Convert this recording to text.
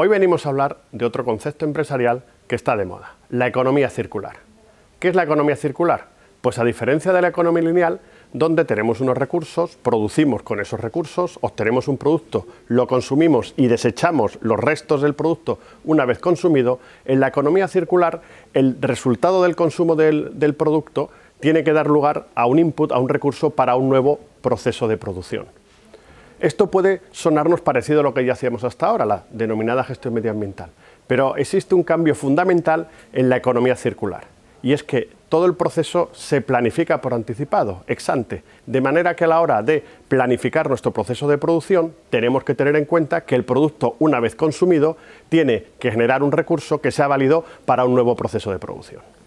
Hoy venimos a hablar de otro concepto empresarial que está de moda, la economía circular. ¿Qué es la economía circular? Pues a diferencia de la economía lineal, donde tenemos unos recursos, producimos con esos recursos, obtenemos un producto, lo consumimos y desechamos los restos del producto una vez consumido, en la economía circular el resultado del consumo del, producto tiene que dar lugar a un input, a un recurso para un nuevo proceso de producción. Esto puede sonarnos parecido a lo que ya hacíamos hasta ahora, la denominada gestión medioambiental, pero existe un cambio fundamental en la economía circular y es que todo el proceso se planifica por anticipado, ex ante, de manera que a la hora de planificar nuestro proceso de producción tenemos que tener en cuenta que el producto una vez consumido tiene que generar un recurso que sea válido para un nuevo proceso de producción.